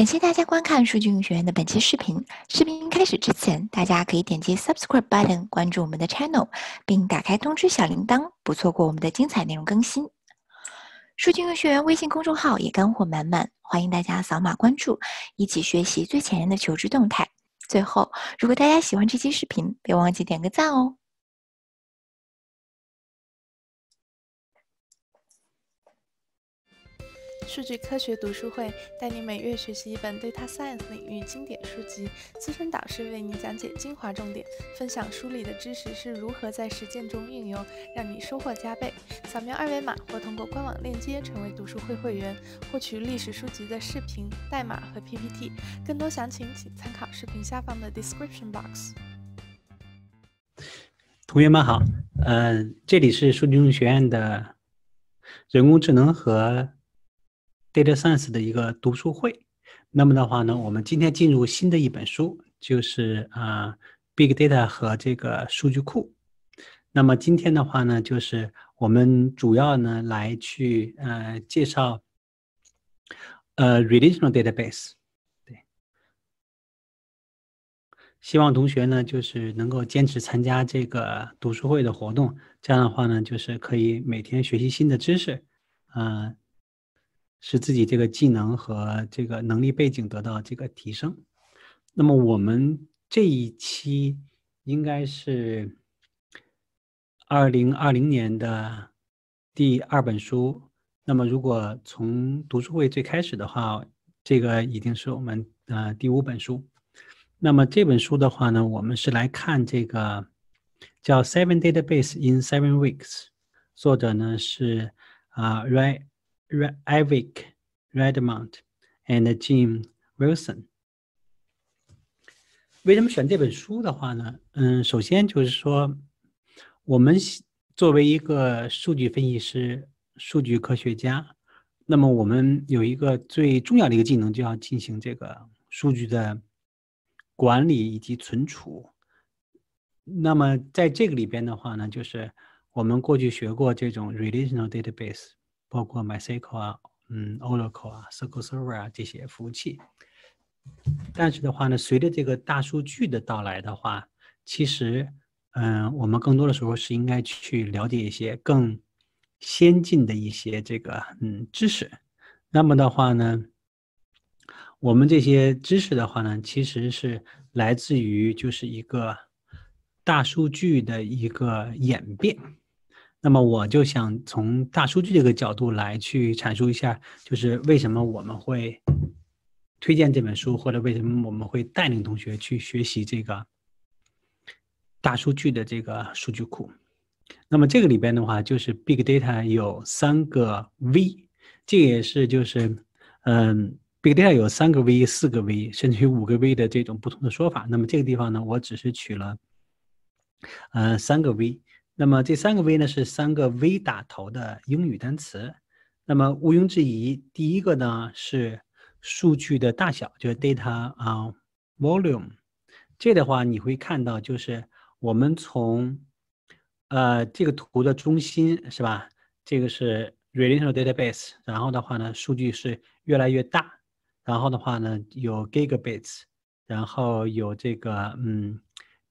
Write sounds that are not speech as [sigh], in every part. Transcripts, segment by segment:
感谢大家观看数据运学院的本期视频。视频开始之前，大家可以点击 Subscribe button 关注我们的 Channel，并打开通知小铃铛，不错过我们的精彩内容更新。数据运学院微信公众号也干货满满，欢迎大家扫码关注，一起学习最前沿的求职动态。最后，如果大家喜欢这期视频，别忘记点个赞哦。数据科学读书会带你每月学习一本 Data Science 领域经典书籍，资深导师为你讲解精华重点，分享书里的知识是如何在实践中应用，让你收获加倍。扫描二维码或通过官网链接成为读书会会员，获取历史书籍的视频、代码和 PPT。更多详情请参考视频下方的 Description Box。同学们好，嗯，这里是数据学院的人工智能和。Data s c i e n c e 的一个读书会，那么的话呢，我们今天进入新的一本书，就是啊，Big Data 和这个数据库。那么今天的话呢，就是我们主要呢来去呃介绍呃 Relational Database。对，希望同学呢就是能够坚持参加这个读书会的活动，这样的话呢就是可以每天学习新的知识，嗯。使自己这个技能和这个能力背景得到这个提升。那么我们这一期应该是二零二零年的第二本书。那么如果从读书会最开始的话，这个已经是我们呃第五本书。那么这本书的话呢，我们是来看这个叫《Seven Database in Seven Weeks》，作者呢是啊 Ray。Eric Redmond and Jim Wilson。为什么选这本书的话呢？嗯，首先就是说，我们作为一个数据分析师、数据科学家，那么我们有一个最重要的一个技能，就要进行这个数据的管理以及存储。那么在这个里边的话呢，就是我们过去学过这种 relational database。包括 MySQL 啊，嗯，Oracle 啊 c q l Server 啊这些服务器，但是的话呢，随着这个大数据的到来的话，其实，嗯，我们更多的时候是应该去了解一些更先进的一些这个嗯知识。那么的话呢，我们这些知识的话呢，其实是来自于就是一个大数据的一个演变。那么我就想从大数据这个角度来去阐述一下，就是为什么我们会推荐这本书，或者为什么我们会带领同学去学习这个大数据的这个数据库。那么这个里边的话，就是 Big Data 有三个 V，这也是就是嗯，Big Data 有三个 V、四个 V，甚至于五个 V 的这种不同的说法。那么这个地方呢，我只是取了嗯三个 V。那么这三个 V 呢，是三个 V 打头的英语单词。那么毋庸置疑，第一个呢是数据的大小，就是 data 啊，volume。这的话你会看到，就是我们从呃这个图的中心是吧？这个是 relational database，然后的话呢，数据是越来越大，然后的话呢有 g i g a b i t s 然后有这个嗯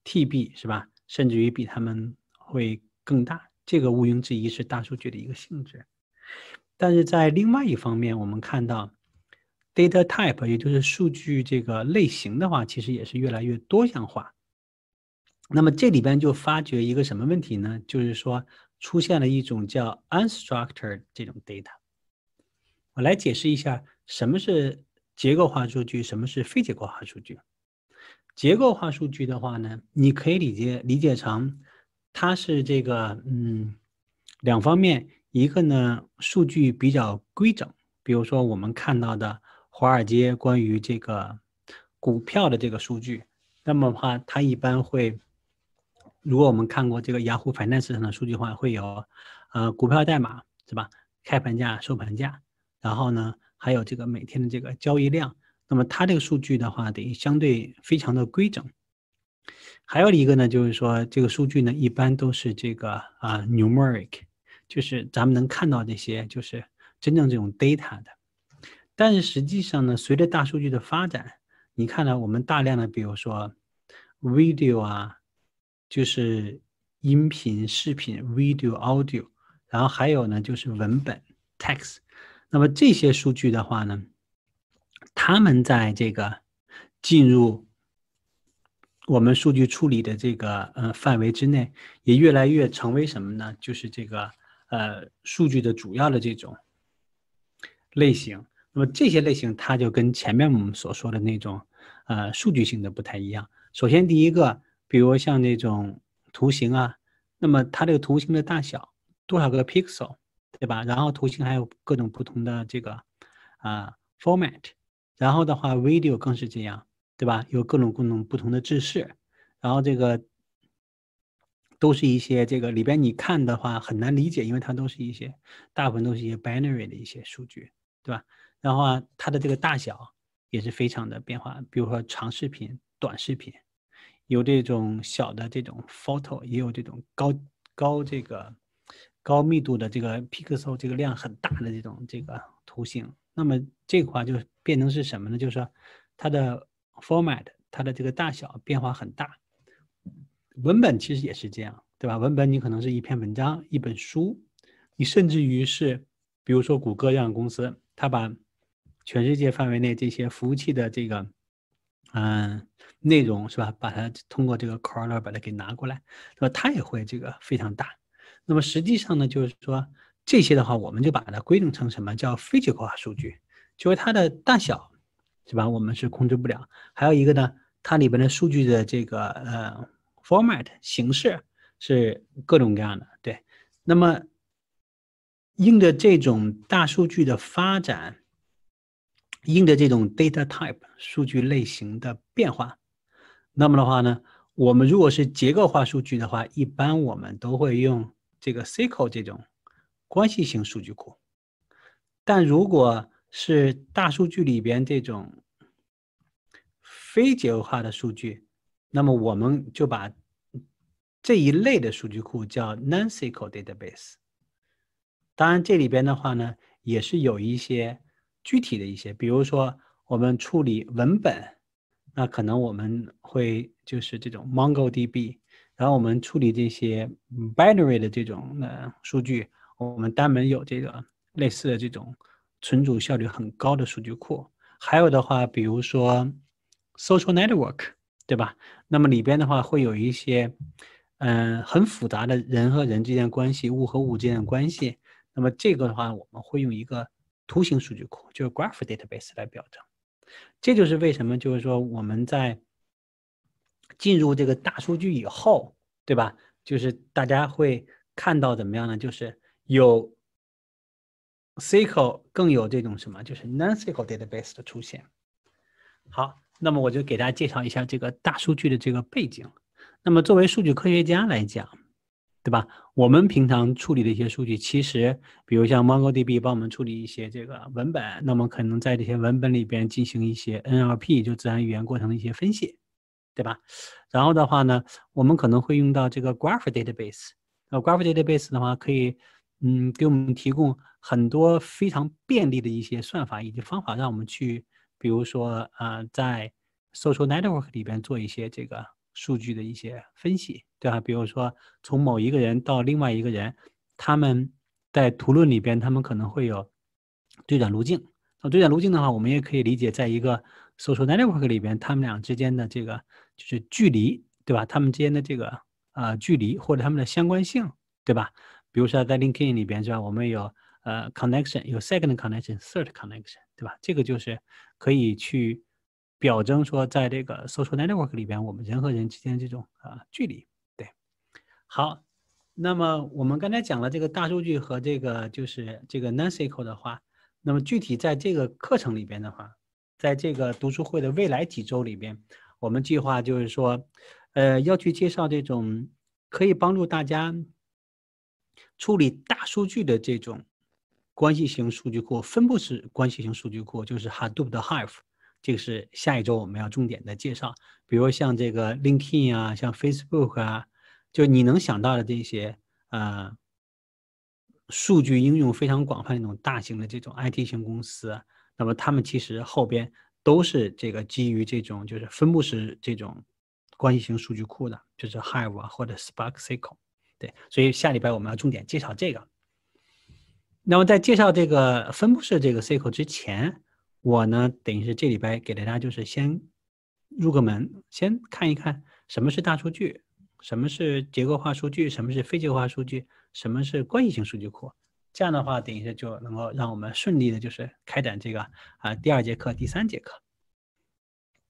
TB 是吧？甚至于比他们。会更大，这个毋庸置疑是大数据的一个性质。但是在另外一方面，我们看到 data type，也就是数据这个类型的话，其实也是越来越多样化。那么这里边就发觉一个什么问题呢？就是说出现了一种叫 unstructured 这种 data。我来解释一下什么是结构化数据，什么是非结构化数据。结构化数据的话呢，你可以理解理解成。它是这个，嗯，两方面，一个呢，数据比较规整，比如说我们看到的华尔街关于这个股票的这个数据，那么的话它一般会，如果我们看过这个雅虎反弹市场的数据话，会有，呃，股票代码是吧？开盘价、收盘价，然后呢，还有这个每天的这个交易量，那么它这个数据的话，得相对非常的规整。还有一个呢，就是说这个数据呢，一般都是这个啊，numeric，就是咱们能看到这些，就是真正这种 data 的。但是实际上呢，随着大数据的发展，你看到我们大量的，比如说 video 啊，就是音频、视频 video audio，然后还有呢就是文本 text。那么这些数据的话呢，他们在这个进入。我们数据处理的这个呃范围之内，也越来越成为什么呢？就是这个呃数据的主要的这种类型。那么这些类型，它就跟前面我们所说的那种呃数据型的不太一样。首先第一个，比如像那种图形啊，那么它这个图形的大小多少个 pixel，对吧？然后图形还有各种不同的这个啊 format，然后的话 video 更是这样。对吧？有各种各种不同的制式，然后这个都是一些这个里边你看的话很难理解，因为它都是一些大部分都是一些 binary 的一些数据，对吧？然后啊，它的这个大小也是非常的变化，比如说长视频、短视频，有这种小的这种 photo，也有这种高高这个高密度的这个 pixel 这个量很大的这种这个图形。那么这块就变成是什么呢？就是说它的。Format 它的这个大小变化很大，文本其实也是这样，对吧？文本你可能是一篇文章、一本书，你甚至于是，比如说谷歌这样的公司，它把全世界范围内这些服务器的这个，嗯，内容是吧？把它通过这个 crawler 把它给拿过来，那么它也会这个非常大。那么实际上呢，就是说这些的话，我们就把它规定成什么叫非结构化数据，就是它的大小。是吧？我们是控制不了。还有一个呢，它里边的数据的这个呃 format 形式是各种各样的。对，那么应着这种大数据的发展，应着这种 data type 数据类型的变化，那么的话呢，我们如果是结构化数据的话，一般我们都会用这个 SQL 这种关系型数据库。但如果是大数据里边这种非结构化的数据，那么我们就把这一类的数据库叫 NoSQL database。当然，这里边的话呢，也是有一些具体的一些，比如说我们处理文本，那可能我们会就是这种 Mongo DB。然后我们处理这些 binary 的这种呃数据，我们单门有这个类似的这种。存储效率很高的数据库，还有的话，比如说 social network，对吧？那么里边的话会有一些，嗯，很复杂的人和人之间关系、物和物之间的关系。那么这个的话，我们会用一个图形数据库，就是 graph database 来表征。这就是为什么，就是说我们在进入这个大数据以后，对吧？就是大家会看到怎么样呢？就是有。SQL 更有这种什么，就是 NoSQL database 的出现。好，那么我就给大家介绍一下这个大数据的这个背景。那么作为数据科学家来讲，对吧？我们平常处理的一些数据，其实比如像 MongoDB 帮我们处理一些这个文本，那么可能在这些文本里边进行一些 NLP 就自然语言过程的一些分析，对吧？然后的话呢，我们可能会用到这个 Graph database。那 Graph database 的话可以。嗯，给我们提供很多非常便利的一些算法以及方法，让我们去，比如说，呃，在 social network 里边做一些这个数据的一些分析，对吧？比如说，从某一个人到另外一个人，他们在图论里边，他们可能会有最短路径。那最短路径的话，我们也可以理解，在一个 social network 里边，他们俩之间的这个就是距离，对吧？他们之间的这个啊距离，或者他们的相关性，对吧？比如说在 LinkedIn 里边是吧？我们有呃 connection，有 second connection，third connection，对吧？这个就是可以去表征说，在这个 social network 里边，我们人和人之间这种啊距离。对，好，那么我们刚才讲了这个大数据和这个就是这个 n a t w o r k 的话，那么具体在这个课程里边的话，在这个读书会的未来几周里边，我们计划就是说，呃，要去介绍这种可以帮助大家。处理大数据的这种关系型数据库、分布式关系型数据库，就是 Hadoop 的 Hive，这个是下一周我们要重点的介绍。比如像这个 LinkedIn 啊，像 Facebook 啊，就你能想到的这些，呃，数据应用非常广泛那种大型的这种 IT 型公司，那么他们其实后边都是这个基于这种就是分布式这种关系型数据库的，就是 Hive 啊或者 Spark SQL。对，所以下礼拜我们要重点介绍这个。那么在介绍这个分布式这个 SQL 之前，我呢等于是这礼拜给大家就是先入个门，先看一看什么是大数据，什么是结构化数据，什么是非结构化数据，什么是关系型数据库。这样的话，等于是就能够让我们顺利的就是开展这个啊第二节课、第三节课。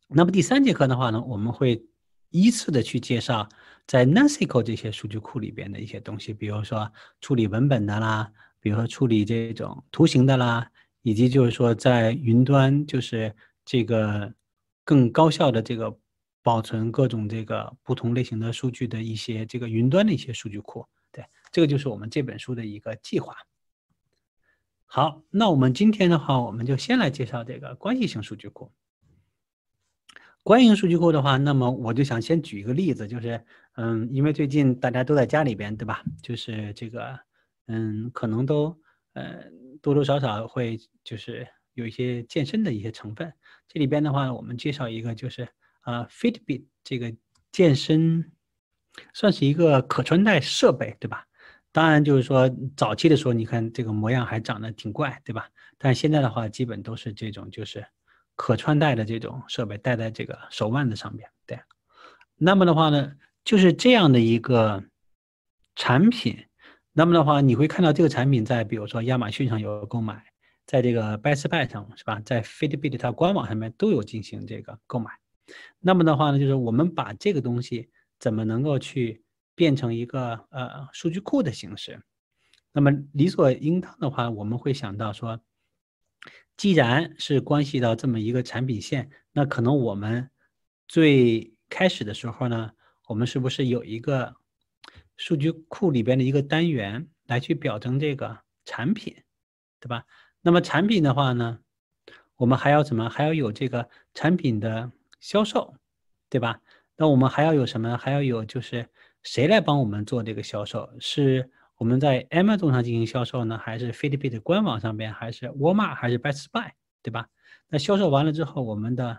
那么第三节课的话呢，我们会。依次的去介绍，在 n a s c o 这些数据库里边的一些东西，比如说处理文本的啦，比如说处理这种图形的啦，以及就是说在云端就是这个更高效的这个保存各种这个不同类型的数据的一些这个云端的一些数据库。对，这个就是我们这本书的一个计划。好，那我们今天的话，我们就先来介绍这个关系型数据库。关于数据库的话，那么我就想先举一个例子，就是，嗯，因为最近大家都在家里边，对吧？就是这个，嗯，可能都，呃，多多少少会就是有一些健身的一些成分。这里边的话呢，我们介绍一个，就是啊，Fitbit 这个健身算是一个可穿戴设备，对吧？当然，就是说早期的时候，你看这个模样还长得挺怪，对吧？但现在的话，基本都是这种，就是。可穿戴的这种设备戴在这个手腕子上边，对。那么的话呢，就是这样的一个产品。那么的话，你会看到这个产品在，比如说亚马逊上有购买，在这个 Best Buy 上是吧，在 Fitbit 它官网上面都有进行这个购买。那么的话呢，就是我们把这个东西怎么能够去变成一个呃数据库的形式。那么理所应当的话，我们会想到说。既然是关系到这么一个产品线，那可能我们最开始的时候呢，我们是不是有一个数据库里边的一个单元来去表征这个产品，对吧？那么产品的话呢，我们还要怎么？还要有这个产品的销售，对吧？那我们还要有什么？还要有就是谁来帮我们做这个销售？是？我们在 Amazon 上进行销售呢，还是 Fitbit 官网上边，还是 w a l m a r 还是 Best Buy，对吧？那销售完了之后，我们的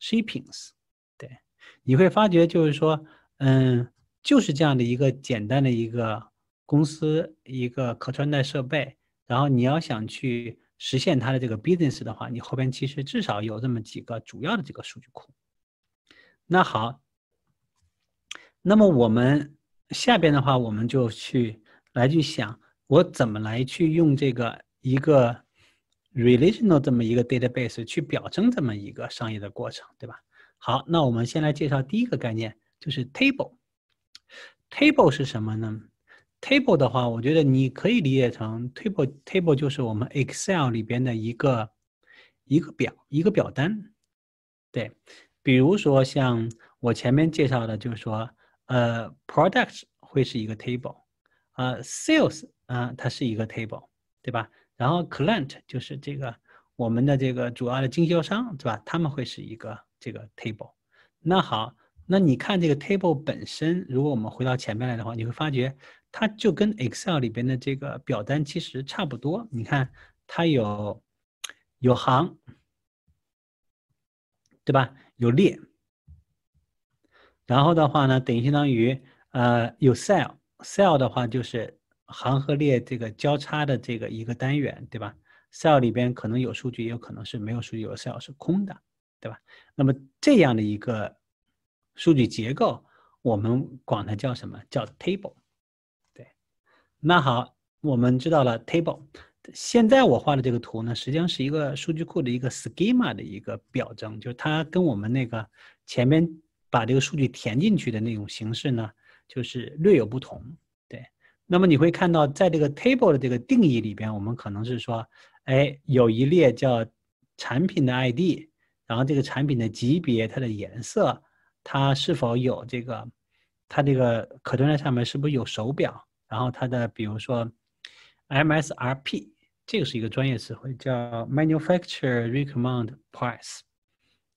Shipping's，对，你会发觉就是说，嗯，就是这样的一个简单的一个公司，一个可穿戴设备，然后你要想去实现它的这个 Business 的话，你后边其实至少有这么几个主要的这个数据库。那好，那么我们下边的话，我们就去。来去想，我怎么来去用这个一个 relational 这么一个 database 去表征这么一个商业的过程，对吧？好，那我们先来介绍第一个概念，就是 table。table 是什么呢？table 的话，我觉得你可以理解成 table table 就是我们 Excel 里边的一个一个表一个表单，对。比如说像我前面介绍的，就是说呃 products 会是一个 table。呃，sales 啊，它是一个 table，对吧？然后 client 就是这个我们的这个主要的经销商，对吧？他们会是一个这个 table。那好，那你看这个 table 本身，如果我们回到前面来的话，你会发觉它就跟 Excel 里边的这个表单其实差不多。你看它有有行，对吧？有列，然后的话呢，等于相当于呃有 s e l l cell 的话就是行和列这个交叉的这个一个单元，对吧？cell 里边可能有数据，也有可能是没有数据，有的 cell 是空的，对吧？那么这样的一个数据结构，我们管它叫什么？叫 table。对，那好，我们知道了 table。现在我画的这个图呢，实际上是一个数据库的一个 schema 的一个表征，就是它跟我们那个前面把这个数据填进去的那种形式呢。就是略有不同，对。那么你会看到，在这个 table 的这个定义里边，我们可能是说，哎，有一列叫产品的 ID，然后这个产品的级别、它的颜色、它是否有这个，它这个可穿戴上面是不是有手表？然后它的比如说 MSRP，这个是一个专业词汇，叫 Manufacturer r e c o m m e n d Price，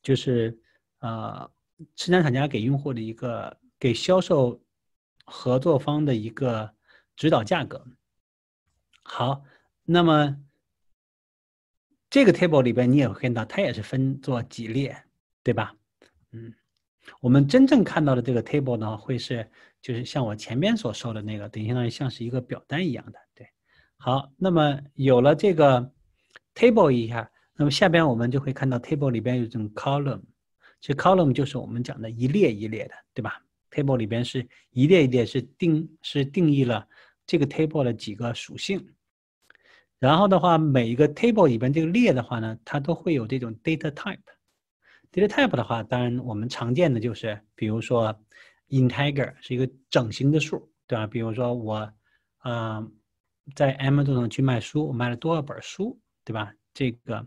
就是呃，生产厂家给用户的一个给销售。合作方的一个指导价格。好，那么这个 table 里边你也会看到，它也是分做几列，对吧？嗯，我们真正看到的这个 table 呢，会是就是像我前面所说的那个，等于相当于像是一个表单一样的。对，好，那么有了这个 table 一下，那么下边我们就会看到 table 里边有一种 column，这 column 就是我们讲的一列一列的，对吧？table 里边是一列一列是定是定义了这个 table 的几个属性，然后的话每一个 table 里边这个列的话呢，它都会有这种 data type。data type 的话，当然我们常见的就是比如说 integer 是一个整形的数，对吧？比如说我嗯在 amazon 去卖书，我卖了多少本书，对吧？这个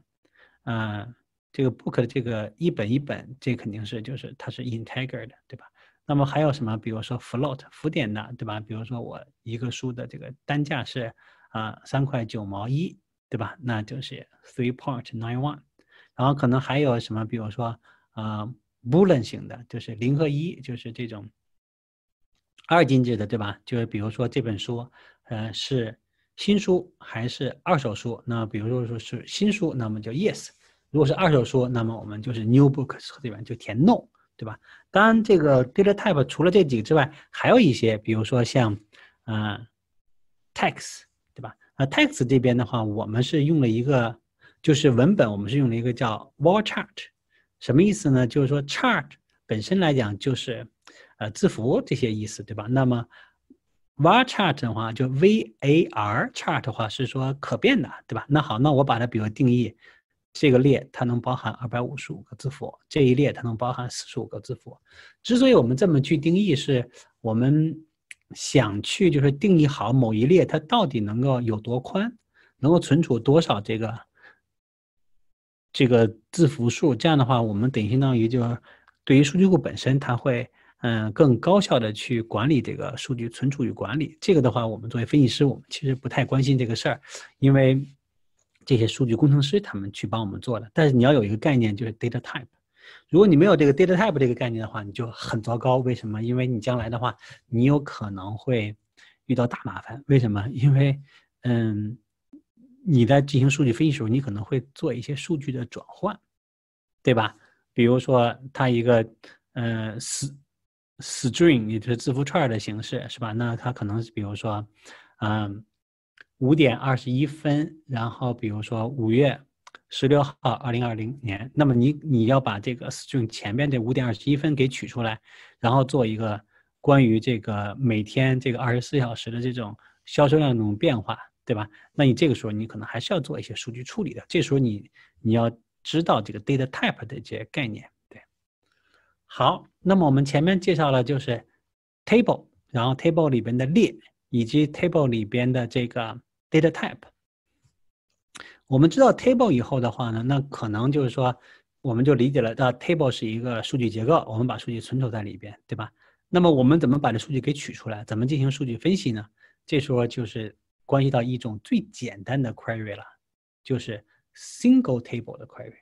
嗯这个 book 的这个一本一本，这肯定是就是它是 integer 的，对吧？那么还有什么？比如说 float 浮点的，对吧？比如说我一个书的这个单价是啊三块九毛一，对吧？那就是 three point nine one。然后可能还有什么？比如说啊 b u l l e n 型的，就是零和一，就是这种二进制的，对吧？就是比如说这本书，嗯，是新书还是二手书？那比如说说是新书，那么就 yes；如果是二手书，那么我们就是 new books 这边就填 no，对吧？当然，这个 data type 除了这几个之外，还有一些，比如说像，呃 text，对吧？啊，text 这边的话，我们是用了一个，就是文本，我们是用了一个叫 v a l chart，什么意思呢？就是说 chart 本身来讲就是，呃，字符这些意思，对吧？那么 var chart 的话，就 v a r chart 的话是说可变的，对吧？那好，那我把它比如定义。这个列它能包含二百五十五个字符，这一列它能包含四十五个字符。之所以我们这么去定义，是我们想去就是定义好某一列它到底能够有多宽，能够存储多少这个这个字符数。这样的话，我们等相当于就是对于数据库本身，它会嗯更高效的去管理这个数据存储与管理。这个的话，我们作为分析师，我们其实不太关心这个事儿，因为。这些数据工程师他们去帮我们做的，但是你要有一个概念，就是 data type。如果你没有这个 data type 这个概念的话，你就很糟糕。为什么？因为你将来的话，你有可能会遇到大麻烦。为什么？因为，嗯，你在进行数据分析时候，你可能会做一些数据的转换，对吧？比如说，它一个，嗯，是 string，也就是字符串的形式，是吧？那它可能，比如说，嗯。五点二十一分，然后比如说五月十六号，二零二零年，那么你你要把这个 string 前面这五点二十一分给取出来，然后做一个关于这个每天这个二十四小时的这种销售量这种变化，对吧？那你这个时候你可能还是要做一些数据处理的，这时候你你要知道这个 data type 的这些概念，对。好，那么我们前面介绍了就是 table，然后 table 里边的列以及 table 里边的这个。data type，我们知道 table 以后的话呢，那可能就是说，我们就理解了，那 table 是一个数据结构，我们把数据存储在里边，对吧？那么我们怎么把这数据给取出来？怎么进行数据分析呢？这时候就是关系到一种最简单的 query 了，就是 single table 的 query，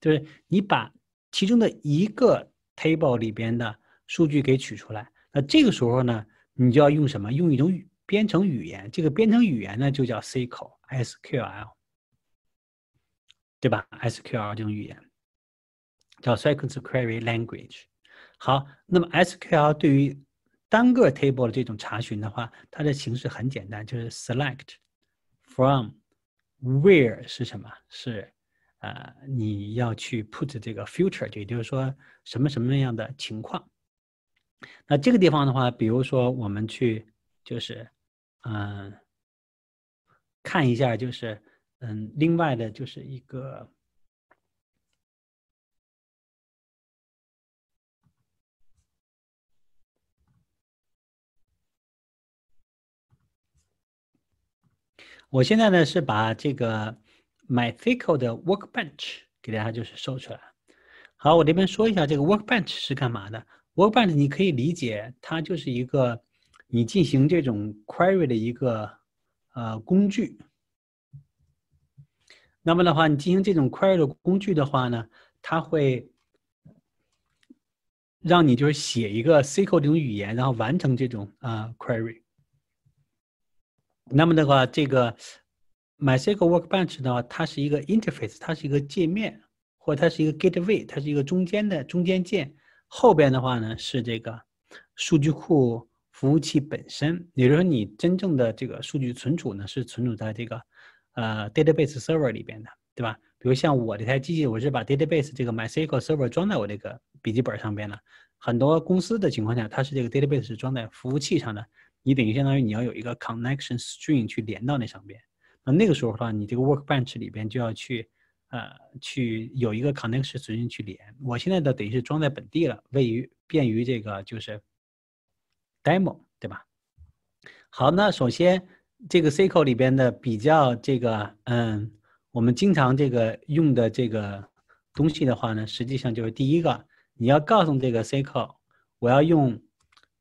就是你把其中的一个 table 里边的数据给取出来。那这个时候呢，你就要用什么？用一种语。编程语言，这个编程语言呢就叫 SQL，对吧？SQL 这种语言叫 Sequence Query Language。好，那么 SQL 对于单个 table 的这种查询的话，它的形式很简单，就是 SELECT from where 是什么？是呃，你要去 put 这个 future，也就是说什么什么样的情况？那这个地方的话，比如说我们去。就是，嗯，看一下，就是，嗯，另外的，就是一个。我现在呢是把这个 m y s q i l 的 Workbench 给大家就是收出来好，我这边说一下这个 Workbench 是干嘛的。Workbench 你可以理解它就是一个。你进行这种 query 的一个呃工具，那么的话，你进行这种 query 的工具的话呢，它会让你就是写一个 SQL 这种语言，然后完成这种啊 query。那么的话，这个 MySQL Workbench 的话，它是一个 interface，它是一个界面，或它是一个 gateway，它是一个中间的中间件，后边的话呢是这个数据库。服务器本身，也就是说，你真正的这个数据存储呢，是存储在这个，呃，database server 里边的，对吧？比如像我这台机器，我是把 database 这个 MySQL server 装在我这个笔记本上边的。很多公司的情况下，它是这个 database 是装在服务器上的。你等于相当于你要有一个 connection string 去连到那上边。那那个时候的话，你这个 workbench 里边就要去，呃，去有一个 connection string 去连。我现在的等于是装在本地了，位于便于这个就是。Demo 对吧？好，那首先这个 SQL 里边的比较这个，嗯，我们经常这个用的这个东西的话呢，实际上就是第一个，你要告诉这个 SQL，我要用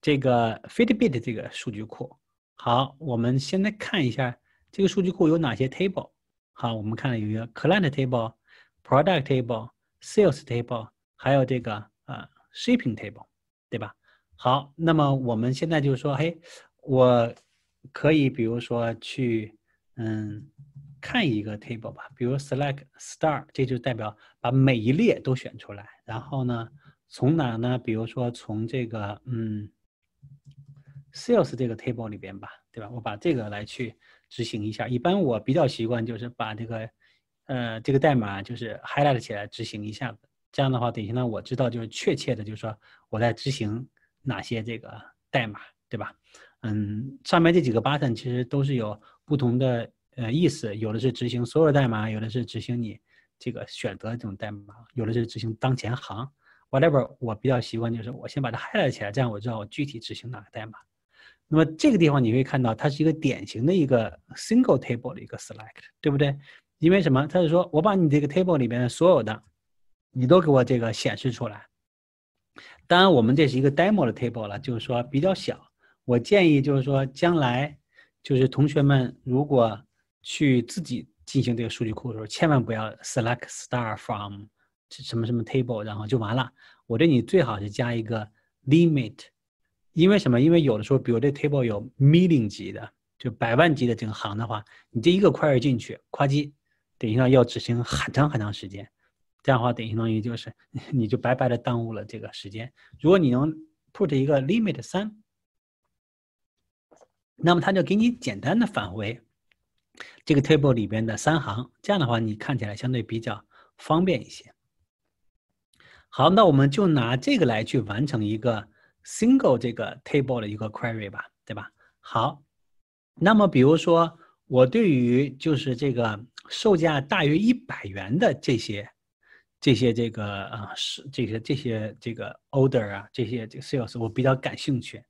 这个 Fitbit 这个数据库。好，我们现在看一下这个数据库有哪些 table。好，我们看了有一个 Client table、Product table、Sales table，还有这个呃 Shipping table，对吧？好，那么我们现在就是说，嘿，我可以比如说去，嗯，看一个 table 吧，比如 select star，这就代表把每一列都选出来。然后呢，从哪呢？比如说从这个嗯，sales 这个 table 里边吧，对吧？我把这个来去执行一下。一般我比较习惯就是把这个，呃，这个代码就是 highlight 起来执行一下这样的话，等一下呢，我知道就是确切的，就是说我在执行。哪些这个代码对吧？嗯，上面这几个 button 其实都是有不同的呃意思，有的是执行所有代码，有的是执行你这个选择这种代码，有的是执行当前行。w h a t e v e r 我比较习惯就是我先把它 highlight 起来，这样我知道我具体执行哪个代码。那么这个地方你可以看到，它是一个典型的一个 single table 的一个 select，对不对？因为什么？它是说我把你这个 table 里面所有的你都给我这个显示出来。当然，我们这是一个 demo 的 table 了，就是说比较小。我建议就是说，将来就是同学们如果去自己进行这个数据库的时候，千万不要 select star from 什么什么 table，然后就完了。我这里最好是加一个 limit，因为什么？因为有的时候，比如这 table 有 million 级的，就百万级的这个行的话，你这一个 query 进去，夸叽，等一下要执行很长很长时间。这样的话，等相当于就是 [laughs] 你就白白的耽误了这个时间。如果你能 put 一个 limit 三，那么它就给你简单的返回这个 table 里边的三行。这样的话，你看起来相对比较方便一些。好，那我们就拿这个来去完成一个 single 这个 table 的一个 query 吧，对吧？好，那么比如说我对于就是这个售价大于一百元的这些。这些这个啊是这些这些这个 order 啊，这些这个 sales 我比较感兴趣。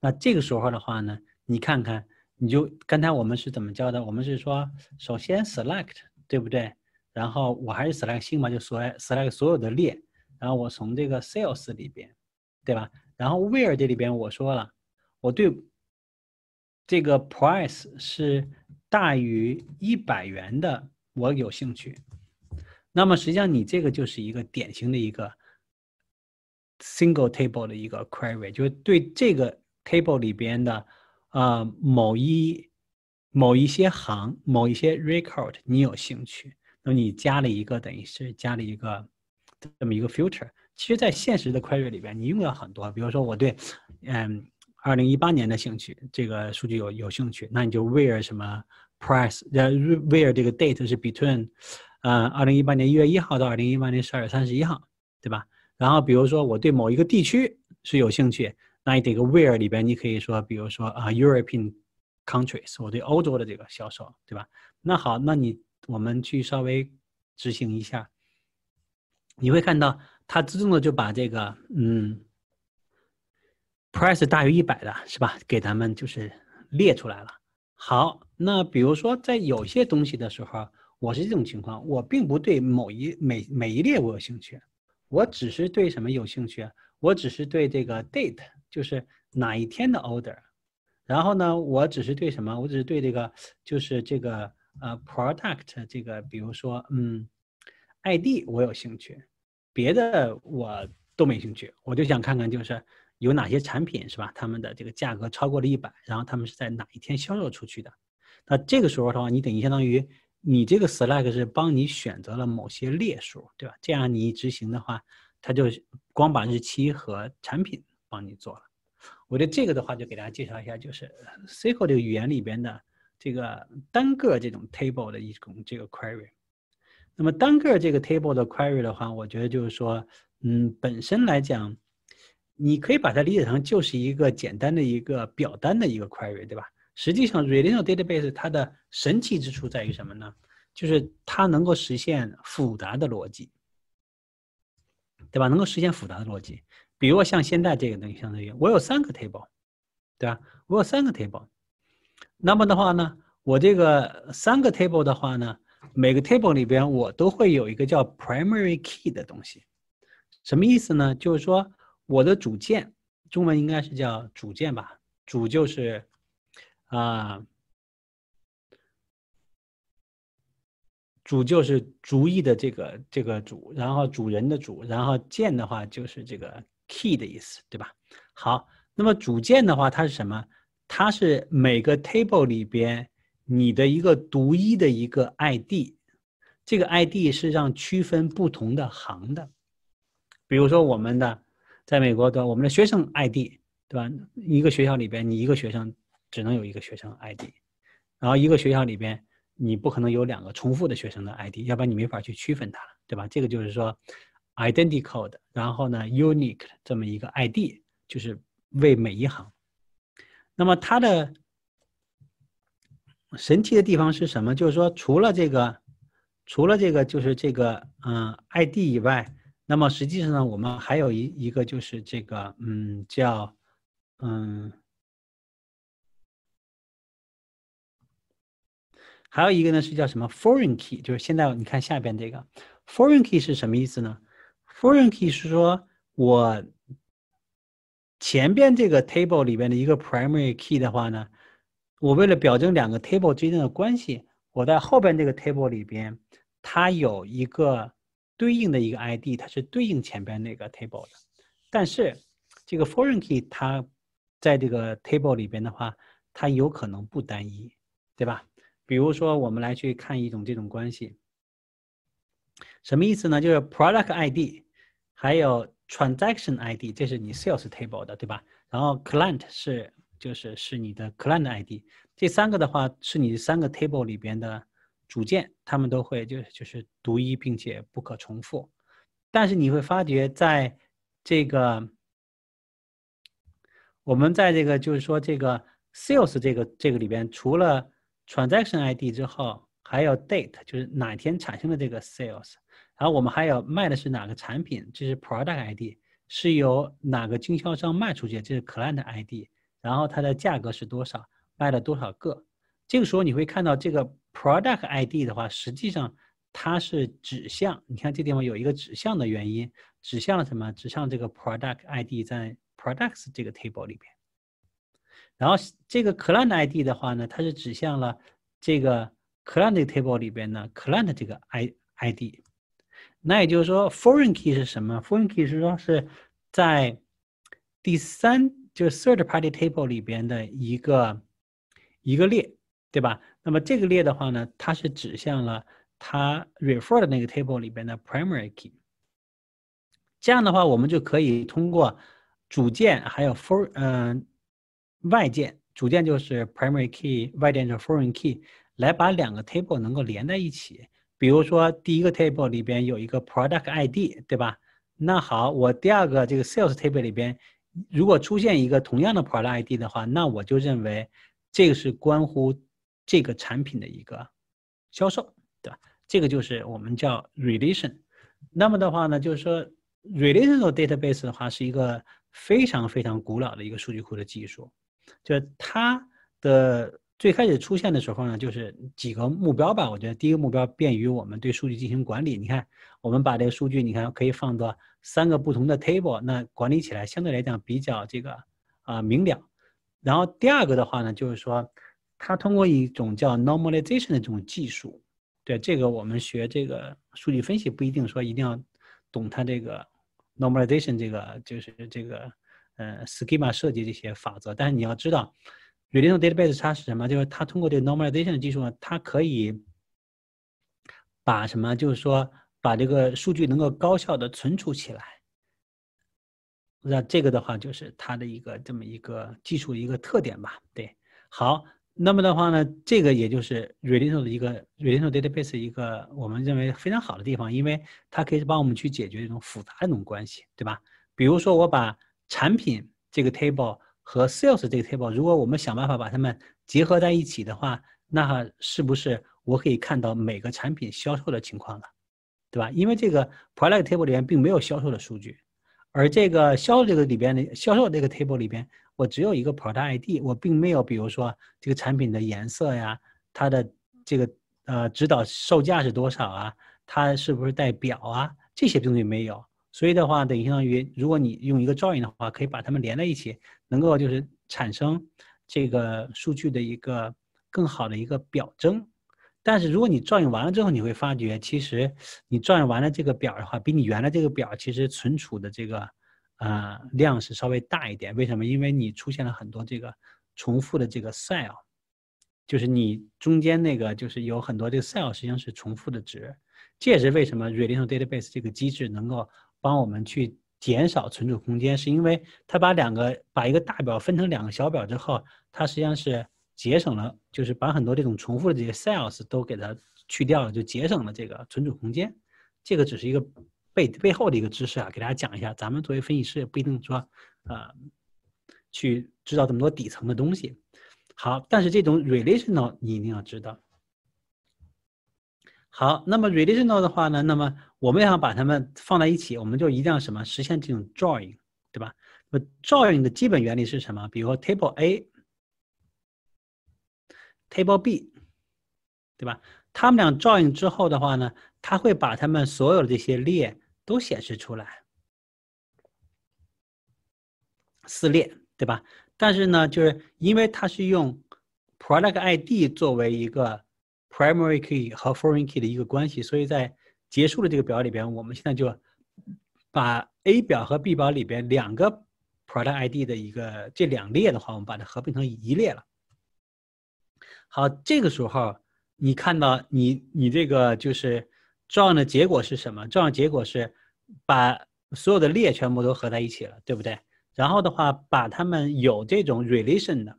那这个时候的话呢，你看看，你就刚才我们是怎么教的？我们是说首先 select 对不对？然后我还是 select 星嘛，就 s select 所有的列，然后我从这个 sales 里边，对吧？然后 where 这里边我说了，我对这个 price 是大于一百元的，我有兴趣。那么实际上你这个就是一个典型的一个 single table 的一个 query，就是对这个 table 里边的呃某一某一些行、某一些 record 你有兴趣，那么你加了一个等于是加了一个这么一个 filter。其实，在现实的 query 里边，你用了很多，比如说我对嗯二零一八年的兴趣，这个数据有有兴趣，那你就 where 什么 price，呃 where 这个 date 是 between。嗯，二零一八年一月一号到二零一八年十二月三十一号，对吧？然后比如说我对某一个地区是有兴趣，那你这个 where 里边你可以说，比如说啊，European countries，我对欧洲的这个销售，对吧？那好，那你我们去稍微执行一下，你会看到它自动的就把这个嗯，price 大于一百的是吧？给咱们就是列出来了。好，那比如说在有些东西的时候。我是这种情况，我并不对某一每每一列我有兴趣，我只是对什么有兴趣我只是对这个 date，就是哪一天的 order，然后呢，我只是对什么？我只是对这个，就是这个呃 product，这个比如说嗯，id 我有兴趣，别的我都没兴趣，我就想看看就是有哪些产品是吧？他们的这个价格超过了一百，然后他们是在哪一天销售出去的？那这个时候的话，你等于相当于。你这个 select 是帮你选择了某些列数，对吧？这样你执行的话，它就光把日期和产品帮你做了。我觉得这个的话，就给大家介绍一下，就是 SQL 这个语言里边的这个单个这种 table 的一种这个 query。那么单个这个 table 的 query 的话，我觉得就是说，嗯，本身来讲，你可以把它理解成就是一个简单的一个表单的一个 query，对吧？实际上，relational database 它的神奇之处在于什么呢？就是它能够实现复杂的逻辑，对吧？能够实现复杂的逻辑，比如像现在这个东西，相当于我有三个 table，对吧？我有三个 table，那么的话呢，我这个三个 table 的话呢，每个 table 里边我都会有一个叫 primary key 的东西，什么意思呢？就是说我的主键，中文应该是叫主键吧？主就是。啊，主就是主意的这个这个主，然后主人的主，然后件的话就是这个 key 的意思，对吧？好，那么主件的话，它是什么？它是每个 table 里边你的一个独一的一个 ID，这个 ID 是让区分不同的行的。比如说我们的，在美国的我们的学生 ID 对吧？一个学校里边，你一个学生。只能有一个学生 ID，然后一个学校里边，你不可能有两个重复的学生的 ID，要不然你没法去区分它，对吧？这个就是说 i d e n t i c a l 的，然后呢，unique 这么一个 ID，就是为每一行。那么它的神奇的地方是什么？就是说，除了这个，除了这个，就是这个，嗯，ID 以外，那么实际上呢，我们还有一一个就是这个，嗯，叫，嗯。还有一个呢是叫什么 foreign key，就是现在你看下边这个 foreign key 是什么意思呢？foreign key 是说我前边这个 table 里边的一个 primary key 的话呢，我为了表征两个 table 之间的关系，我在后边这个 table 里边它有一个对应的一个 ID，它是对应前边那个 table 的。但是这个 foreign key 它在这个 table 里边的话，它有可能不单一，对吧？比如说，我们来去看一种这种关系，什么意思呢？就是 product ID，还有 transaction ID，这是你 sales table 的，对吧？然后 client 是就是是你的 client ID，这三个的话是你三个 table 里边的主件，它们都会就就是独一并且不可重复。但是你会发觉，在这个我们在这个就是说这个 sales 这个这个里边，除了 Transaction ID 之后还有 Date，就是哪天产生的这个 Sales，然后我们还有卖的是哪个产品，这是 Product ID，是由哪个经销商卖出去，这是 Client ID，然后它的价格是多少，卖了多少个。这个时候你会看到这个 Product ID 的话，实际上它是指向，你看这地方有一个指向的原因，指向了什么？指向这个 Product ID 在 Products 这个 table 里边。然后这个 client ID 的话呢，它是指向了这个 client table 里边的 client 这个 i ID。那也就是说 foreign key 是什么？foreign key 是说是在第三，就是 third party table 里边的一个一个列，对吧？那么这个列的话呢，它是指向了它 refer 的那个 table 里边的 primary key。这样的话，我们就可以通过主件还有 for，嗯。外键，主键就是 primary key，外键是 foreign key，来把两个 table 能够连在一起。比如说，第一个 table 里边有一个 product ID，对吧？那好，我第二个这个 sales table 里边，如果出现一个同样的 product ID 的话，那我就认为这个是关乎这个产品的一个销售，对吧？这个就是我们叫 relation。那么的话呢，就是说 relational database 的话，是一个非常非常古老的一个数据库的技术。就是它的最开始出现的时候呢，就是几个目标吧。我觉得第一个目标便于我们对数据进行管理。你看，我们把这个数据，你看可以放到三个不同的 table，那管理起来相对来讲比较这个啊明了。然后第二个的话呢，就是说它通过一种叫 normalization 的这种技术。对这个，我们学这个数据分析不一定说一定要懂它这个 normalization 这个就是这个。呃，schema 设计这些法则，但是你要知道，relational database 它是什么？就是它通过这个 normalization 技术，呢，它可以把什么？就是说把这个数据能够高效的存储起来。那这个的话，就是它的一个这么一个技术一个特点吧。对，好，那么的话呢，这个也就是 relational 的一个 relational database 一个我们认为非常好的地方，因为它可以帮我们去解决一种复杂的一种关系，对吧？比如说我把。产品这个 table 和 sales 这个 table，如果我们想办法把它们结合在一起的话，那是不是我可以看到每个产品销售的情况了？对吧？因为这个 product table 里面并没有销售的数据，而这个销售这个里边的销售这个 table 里边，我只有一个 product ID，我并没有比如说这个产品的颜色呀，它的这个呃指导售价是多少啊，它是不是带表啊，这些东西没有。所以的话，等于相当于，如果你用一个 join 的话，可以把它们连在一起，能够就是产生这个数据的一个更好的一个表征。但是如果你照应完了之后，你会发觉，其实你照应完了这个表的话，比你原来这个表其实存储的这个呃量是稍微大一点。为什么？因为你出现了很多这个重复的这个 cell，就是你中间那个就是有很多这个 cell 实际上是重复的值。这也是为什么 relational database 这个机制能够。帮我们去减少存储空间，是因为它把两个把一个大表分成两个小表之后，它实际上是节省了，就是把很多这种重复的这些 cells 都给它去掉了，就节省了这个存储空间。这个只是一个背背后的一个知识啊，给大家讲一下。咱们作为分析师，也不一定说呃去知道这么多底层的东西。好，但是这种 relational 你一定要知道。好，那么 relational 的话呢，那么。我们要把它们放在一起，我们就一定要什么实现这种 join，对吧？那么 join 的基本原理是什么？比如说 table A、table B，对吧？它们俩 join 之后的话呢，它会把它们所有的这些列都显示出来，四列，对吧？但是呢，就是因为它是用 product ID 作为一个 primary key 和 foreign key 的一个关系，所以在结束了这个表里边，我们现在就把 A 表和 B 表里边两个 Product ID 的一个这两列的话，我们把它合并成一列了。好，这个时候你看到你你这个就是重要的结果是什么？重要结果是把所有的列全部都合在一起了，对不对？然后的话，把他们有这种 relation 的，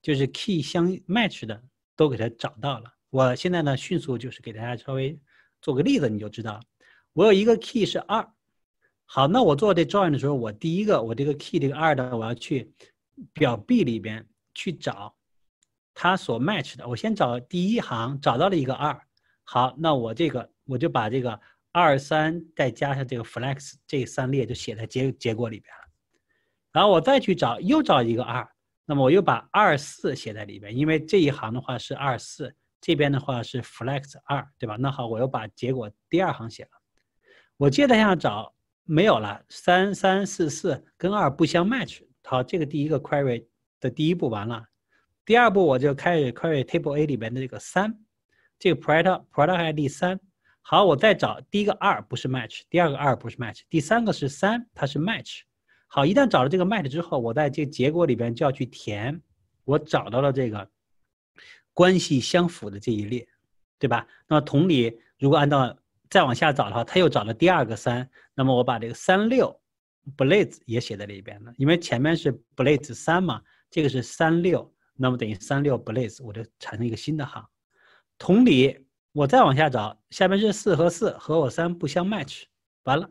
就是 Key 相 match 的，都给它找到了。我现在呢，迅速就是给大家稍微。做个例子你就知道了。我有一个 key 是二，好，那我做这 join 的时候，我第一个我这个 key 这个二的，我要去表 B 里边去找它所 match 的。我先找第一行，找到了一个二，好，那我这个我就把这个二三再加上这个 flex 这三列就写在结结果里边了。然后我再去找，又找一个二，那么我又把二四写在里边，因为这一行的话是二四。这边的话是 flex 二，对吧？那好，我又把结果第二行写了。我接着向找，没有了，三三四四跟二不相 match。好，这个第一个 query 的第一步完了。第二步我就开始 query table A 里边的这个三，这个 product product ID 三。好，我再找第一个二不是 match，第二个二不是 match，第三个是三，它是 match。好，一旦找了这个 match 之后，我在这个结果里边就要去填，我找到了这个。关系相符的这一列，对吧？那么同理，如果按照再往下找的话，他又找了第二个三，那么我把这个三六 blaze 也写在里边了，因为前面是 blaze 三嘛，这个是三六，那么等于三六 blaze 我就产生一个新的行。同理，我再往下找，下面是四和四，和我三不相 match，完了，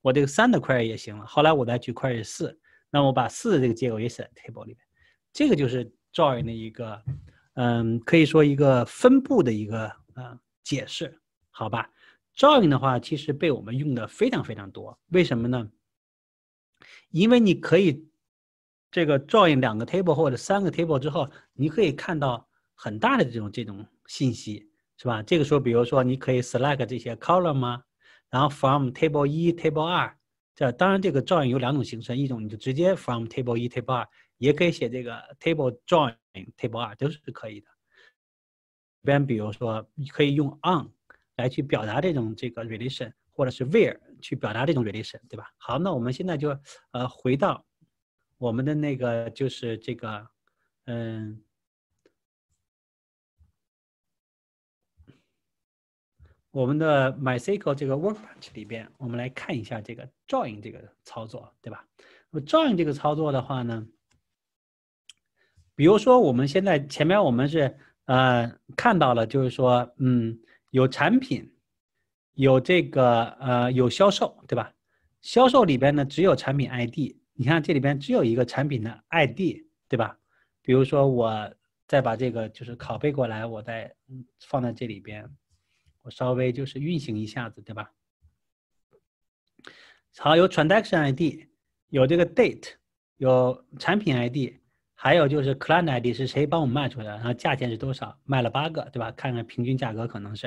我这个三的块也行了。后来我再取块 y 四，那么把四这个结果也写在 table 里边。这个就是 join 的一个。嗯，可以说一个分布的一个啊解释，好吧？join 的话，其实被我们用的非常非常多。为什么呢？因为你可以这个 join 两个 table 或者三个 table 之后，你可以看到很大的这种这种信息，是吧？这个时候，比如说你可以 select 这些 column 吗？然后 from table 一 table 二。这当然，这个 join 有两种形式，一种你就直接 from table 一 table 二，也可以写这个 table join。Table 二都是可以的。一般比如说可以用 on 来去表达这种这个 relation，或者是 where 去表达这种 relation，对吧？好，那我们现在就呃回到我们的那个就是这个，嗯，我们的 MySQL 这个 workbench 里边，我们来看一下这个 join 这个操作，对吧？那么 join 这个操作的话呢？比如说，我们现在前面我们是呃看到了，就是说，嗯，有产品，有这个呃有销售，对吧？销售里边呢只有产品 ID，你看这里边只有一个产品的 ID，对吧？比如说我再把这个就是拷贝过来，我再放在这里边，我稍微就是运行一下子，对吧？好，有 transaction ID，有这个 date，有产品 ID。还有就是 c l a e i t ID 是谁帮我卖出的？然后价钱是多少？卖了八个，对吧？看看平均价格可能是，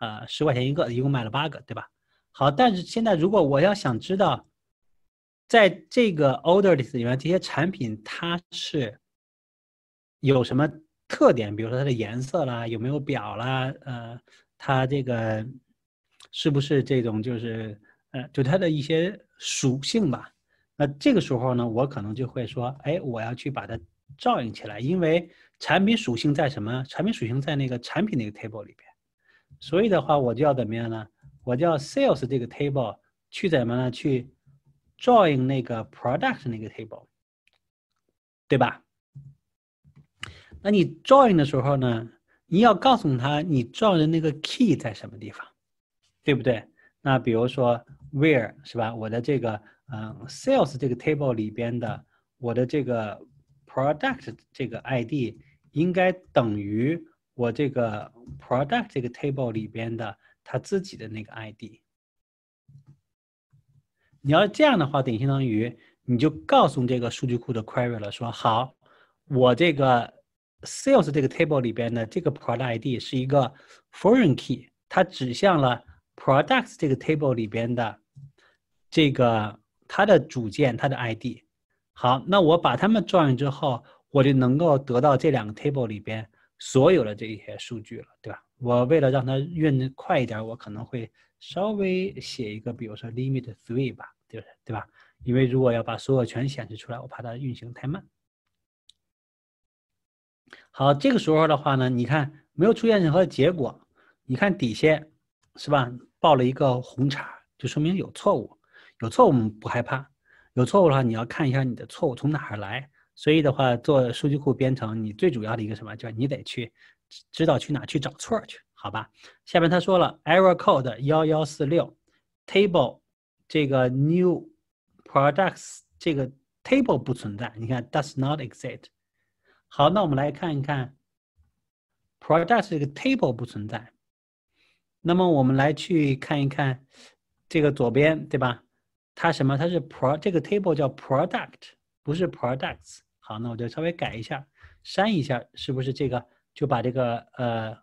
呃，十块钱一个，一共卖了八个，对吧？好，但是现在如果我要想知道，在这个 order list 里面这些产品它是有什么特点？比如说它的颜色啦，有没有表啦？呃，它这个是不是这种？就是，呃，就它的一些属性吧。那这个时候呢，我可能就会说，哎，我要去把它照应起来，因为产品属性在什么？产品属性在那个产品那个 table 里边，所以的话，我就要怎么样呢？我就要 sales 这个 table 去怎么样呢？去 join 那个 product 那个 table，对吧？那你 join 的时候呢，你要告诉他你 join 的那个 key 在什么地方，对不对？那比如说 where 是吧？我的这个。嗯，sales 这个 table 里边的我的这个 product 这个 ID 应该等于我这个 product 这个 table 里边的它自己的那个 ID。你要这样的话，等于相当于你就告诉这个数据库的 query 了，说好，我这个 sales 这个 table 里边的这个 product ID 是一个 foreign key，它指向了 products 这个 table 里边的这个。它的组件，它的 ID，好，那我把它们装上之后，我就能够得到这两个 table 里边所有的这些数据了，对吧？我为了让它运的快一点，我可能会稍微写一个，比如说 limit three 吧，就是对？对吧？因为如果要把所有全显示出来，我怕它运行太慢。好，这个时候的话呢，你看没有出现任何结果，你看底下是吧？报了一个红叉，就说明有错误。有错误我们不害怕，有错误的话你要看一下你的错误从哪儿来。所以的话做数据库编程，你最主要的一个什么，就是你得去知道去哪去找错去，好吧？下面他说了，error code 1146，table 这个 new products 这个 table 不存在，你看 does not exist。好，那我们来看一看 products 这个 table 不存在，那么我们来去看一看这个左边对吧？它什么？它是 pro 这个 table 叫 product，不是 products。好，那我就稍微改一下，删一下，是不是这个就把这个呃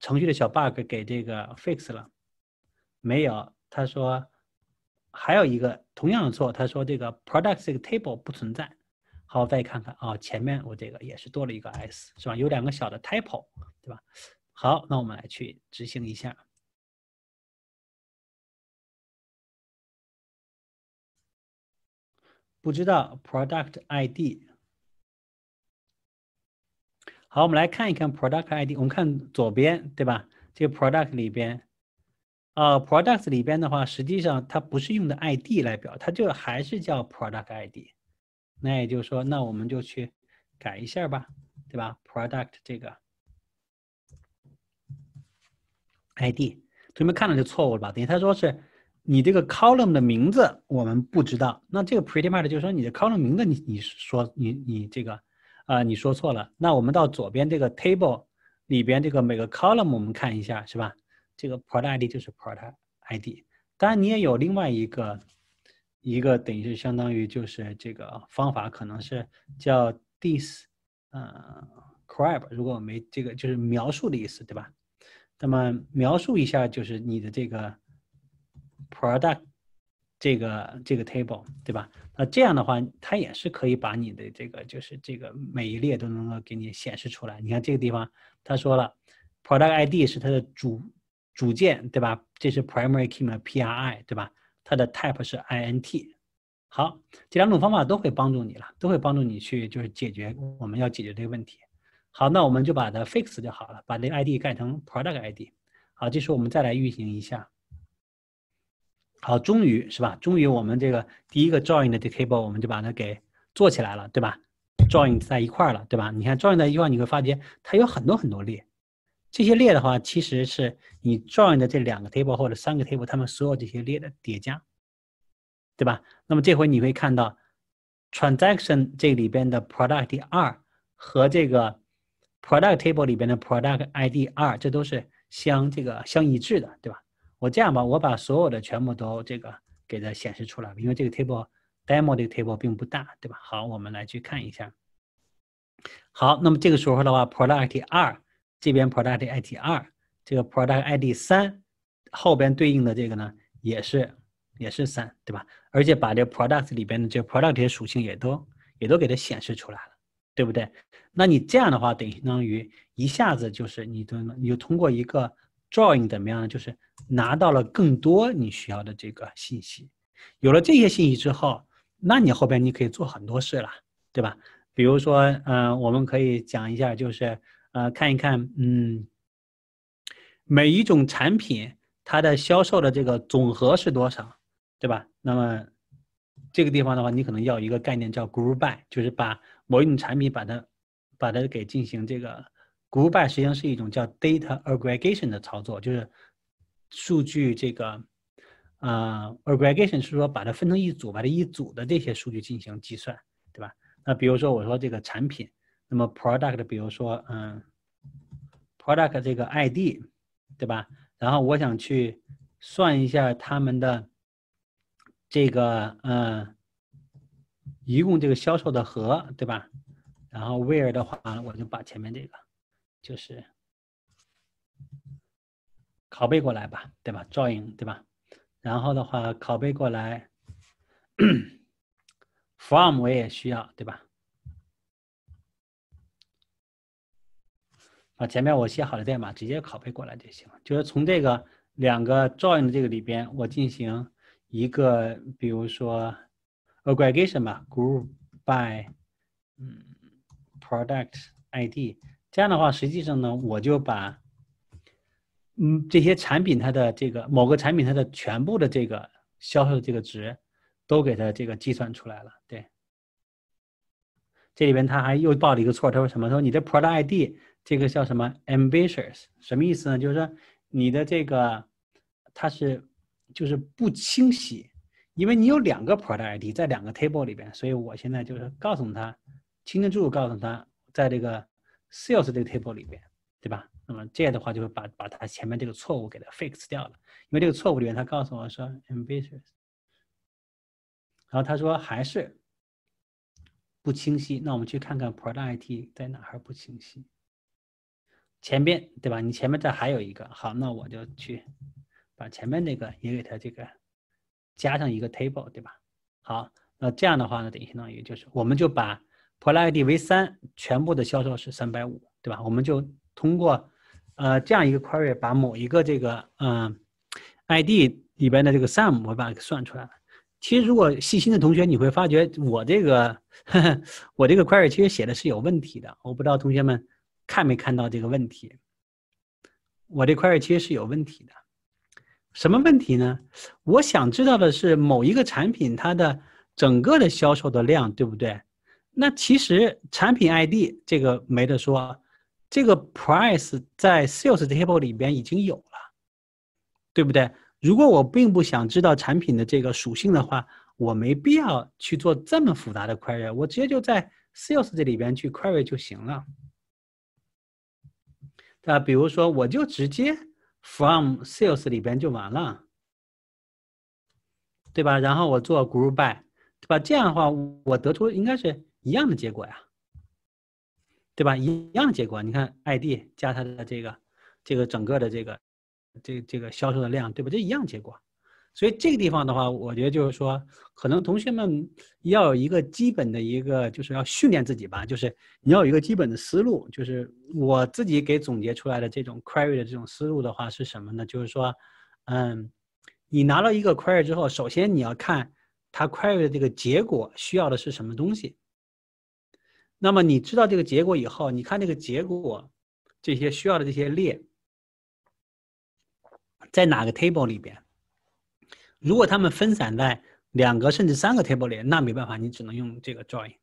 程序的小 bug 给这个 fix 了？没有，他说还有一个同样的错，他说这个 products 这个 table 不存在。好，再看看啊，前面我这个也是多了一个 s 是吧？有两个小的 t a p l e 对吧？好，那我们来去执行一下。不知道 product ID。好，我们来看一看 product ID。我们看左边，对吧？这个 product 里边，啊，product 里边的话，实际上它不是用的 ID 来表，它就还是叫 product ID。那也就是说，那我们就去改一下吧，对吧？product 这个 ID，同学们看了就错误了吧？等于他说是。你这个 column 的名字我们不知道，那这个 pretty much 就是说你的 column 名字你你说你你这个，啊你说错了，那我们到左边这个 table 里边这个每个 column 我们看一下是吧？这个 product ID 就是 product ID，当然你也有另外一个一个等于是相当于就是这个方法可能是叫 dis，呃 c r i b 如果我没这个就是描述的意思对吧？那么描述一下就是你的这个。Product 这个这个 table 对吧？那这样的话，它也是可以把你的这个就是这个每一列都能够给你显示出来。你看这个地方，他说了，Product ID 是它的主主件，对吧？这是 Primary Key 嘛？PRI 对吧？它的 Type 是 INT。好，这两种方法都会帮助你了，都会帮助你去就是解决我们要解决这个问题。好，那我们就把它 fix 就好了，把这 ID 改成 Product ID。好，这时候我们再来运行一下。好，终于是吧，终于我们这个第一个 join 的 table 我们就把它给做起来了，对吧？join 在一块了，对吧？你看 join 在一块，你会发现它有很多很多列，这些列的话其实是你 join 的这两个 table 或者三个 table 它们所有这些列的叠加，对吧？那么这回你会看到 transaction 这里边的 p r o d u c t i 二和这个 product table 里边的 product_id 二，这都是相这个相一致的，对吧？我这样吧，我把所有的全部都这个给它显示出来因为这个 table demo 这个 table 并不大，对吧？好，我们来去看一下。好，那么这个时候的话，product 二这边 product id 二，这个 product id 三后边对应的这个呢，也是也是三，对吧？而且把这 p r o d u c t 里边的这个 product 的属性也都也都给它显示出来了，对不对？那你这样的话，等于相当于一下子就是你都你就通过一个。Join 怎么样呢？就是拿到了更多你需要的这个信息。有了这些信息之后，那你后边你可以做很多事了，对吧？比如说，嗯，我们可以讲一下，就是呃，看一看，嗯，每一种产品它的销售的这个总和是多少，对吧？那么这个地方的话，你可能要一个概念叫 group by，就是把某一种产品把它把它给进行这个。Group by 实际上是一种叫 data aggregation 的操作，就是数据这个，啊，aggregation 是说把它分成一组，把这一组的这些数据进行计算，对吧？那比如说我说这个产品，那么 product，比如说，嗯，product 这个 ID，对吧？然后我想去算一下他们的这个，嗯，一共这个销售的和，对吧？然后 where 的话，我就把前面这个。就是，拷贝过来吧，对吧？Join，对吧？然后的话，拷贝过来，[clears throat] from 我也需要，对吧？把前面我写好的代码直接拷贝过来就行了。就是从这个两个 Join 的这个里边，我进行一个，比如说 Aggregation 吧，Group by，嗯，Product ID。这样的话，实际上呢，我就把，嗯，这些产品它的这个某个产品它的全部的这个销售的这个值，都给它这个计算出来了。对，这里边他还又报了一个错，他说什么？说你的 product ID 这个叫什么 ambitious？什么意思呢？就是说你的这个它是就是不清晰，因为你有两个 product ID 在两个 table 里边，所以我现在就是告诉他，清清楚楚告诉他，在这个。Sales 这个 table 里边，对吧？那么这样的话，就会把把它前面这个错误给它 fix 掉了。因为这个错误里面，它告诉我说 ambitious，然后他说还是不清晰。那我们去看看 product ID 在哪还不清晰。前边对吧？你前面这还有一个，好，那我就去把前面那个也给它这个加上一个 table，对吧？好，那这样的话呢，等于相当于就是我们就把。回来，ID 为三，全部的销售是三百五，对吧？我们就通过呃这样一个 query 把某一个这个嗯 ID 里边的这个 sum 我把它给算出来了。其实如果细心的同学，你会发觉我这个 [laughs] 我这个 query 其实写的是有问题的。我不知道同学们看没看到这个问题，我这块 y 其实是有问题的。什么问题呢？我想知道的是某一个产品它的整个的销售的量，对不对？那其实产品 ID 这个没得说，这个 price 在 sales table 里边已经有了，对不对？如果我并不想知道产品的这个属性的话，我没必要去做这么复杂的 query，我直接就在 sales 这里边去 query 就行了。那比如说，我就直接 from sales 里边就完了，对吧？然后我做 group by，对吧？这样的话，我得出应该是。一样的结果呀，对吧？一样的结果，你看，ID 加他的这个，这个整个的这个，这这个销售的量，对吧？这一样结果，所以这个地方的话，我觉得就是说，可能同学们要有一个基本的一个，就是要训练自己吧，就是你要有一个基本的思路。就是我自己给总结出来的这种 query 的这种思路的话是什么呢？就是说，嗯，你拿到一个 query 之后，首先你要看它 query 的这个结果需要的是什么东西。那么你知道这个结果以后，你看这个结果，这些需要的这些列在哪个 table 里边？如果它们分散在两个甚至三个 table 里，那没办法，你只能用这个 join。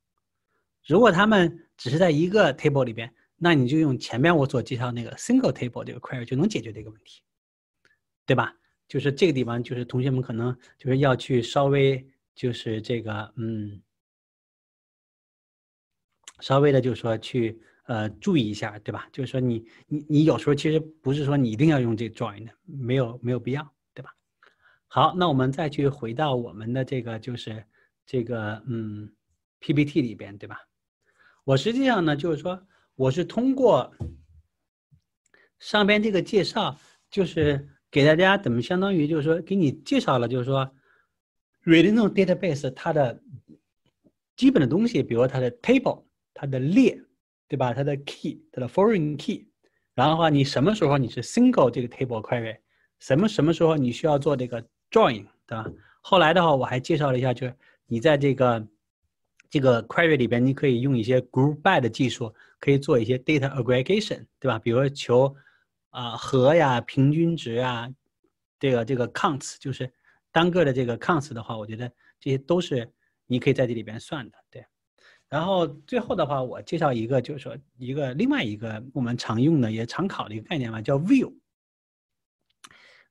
如果它们只是在一个 table 里边，那你就用前面我所介绍那个 single table 这个 query 就能解决这个问题，对吧？就是这个地方，就是同学们可能就是要去稍微就是这个，嗯。稍微的，就是说去呃注意一下，对吧？就是说你你你有时候其实不是说你一定要用这 join 的，没有没有必要，对吧？好，那我们再去回到我们的这个就是这个嗯 PPT 里边，对吧？我实际上呢，就是说我是通过上边这个介绍，就是给大家怎么相当于就是说给你介绍了，就是说 r e a d i n o database 它的基本的东西，比如它的 table。它的列，对吧？它的 key，它的 foreign key，然后的话，你什么时候你是 single 这个 table query？什么什么时候你需要做这个 join，对吧？后来的话，我还介绍了一下，就是你在这个这个 query 里边，你可以用一些 group by 的技术，可以做一些 data aggregation，对吧？比如说求啊和呀、平均值啊，这个这个 counts，就是单个的这个 counts 的话，我觉得这些都是你可以在这里边算的，对。然后最后的话，我介绍一个，就是说一个另外一个我们常用的也常考的一个概念吧，叫 view。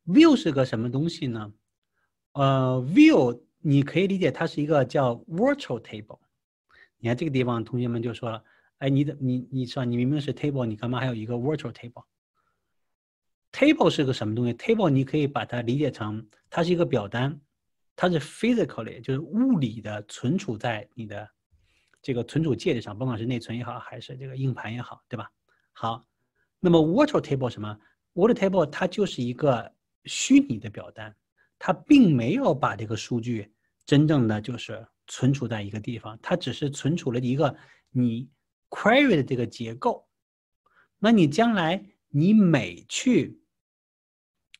view 是个什么东西呢？呃，view 你可以理解它是一个叫 virtual table。你看这个地方，同学们就说了，哎，你的你你说你明明是 table，你干嘛还有一个 virtual table？table 是个什么东西？table 你可以把它理解成它是一个表单，它是 physically 就是物理的存储在你的。这个存储介质上，甭管是内存也好，还是这个硬盘也好，对吧？好，那么 w a t e r table 什么？w a t e r table 它就是一个虚拟的表单，它并没有把这个数据真正的就是存储在一个地方，它只是存储了一个你 query 的这个结构。那你将来你每去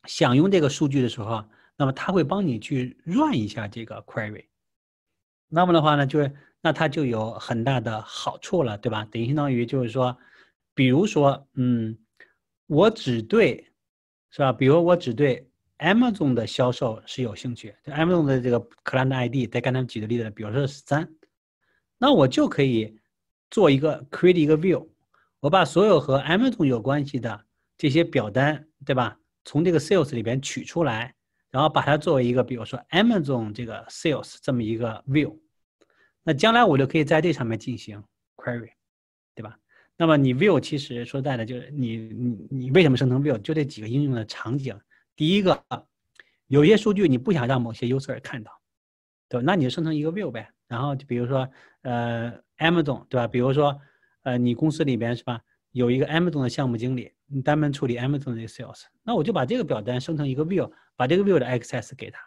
想用这个数据的时候，那么它会帮你去 run 一下这个 query。那么的话呢，就是。那它就有很大的好处了，对吧？等于相当于就是说，比如说，嗯，我只对，是吧？比如我只对 Amazon 的销售是有兴趣，就 Amazon 的这个 Client ID，再刚才举的例子，比如说三，那我就可以做一个 Create 一个 View，我把所有和 Amazon 有关系的这些表单，对吧？从这个 Sales 里边取出来，然后把它作为一个，比如说 Amazon 这个 Sales 这么一个 View。那将来我就可以在这上面进行 query，对吧？那么你 view 其实说在的，就是你你你为什么生成 view？就这几个应用的场景。第一个，有些数据你不想让某些 u s e r 看到，对吧？那你就生成一个 view 呗。然后就比如说，呃，Amazon 对吧？比如说，呃，你公司里边是吧，有一个 Amazon 的项目经理，你专门处理 Amazon 的 sales，那我就把这个表单生成一个 view，把这个 view 的 access 给他，